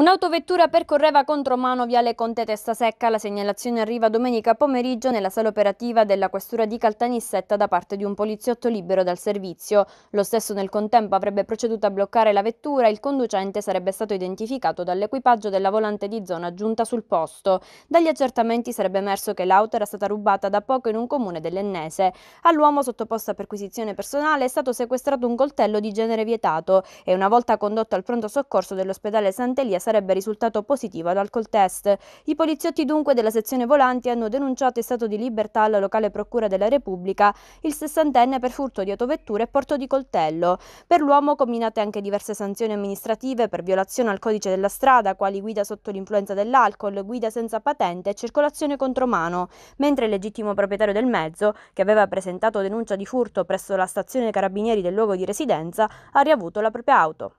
Un'autovettura percorreva contro mano viale Conte Testa Secca. La segnalazione arriva domenica pomeriggio nella sala operativa della questura di Caltanissetta da parte di un poliziotto libero dal servizio. Lo stesso nel contempo avrebbe proceduto a bloccare la vettura e il conducente sarebbe stato identificato dall'equipaggio della volante di zona giunta sul posto. Dagli accertamenti sarebbe emerso che l'auto era stata rubata da poco in un comune dell'Ennese. All'uomo sottoposto a perquisizione personale è stato sequestrato un coltello di genere vietato e una volta condotto al pronto soccorso dell'ospedale Sant'Elia sarebbe sarebbe risultato positivo all'alcol test. I poliziotti dunque della sezione volanti hanno denunciato in stato di libertà alla locale procura della Repubblica il sessantenne per furto di autovetture e porto di coltello. Per l'uomo combinate anche diverse sanzioni amministrative per violazione al codice della strada, quali guida sotto l'influenza dell'alcol, guida senza patente e circolazione contro mano, mentre il legittimo proprietario del mezzo, che aveva presentato denuncia di furto presso la stazione carabinieri del luogo di residenza, ha riavuto la propria auto.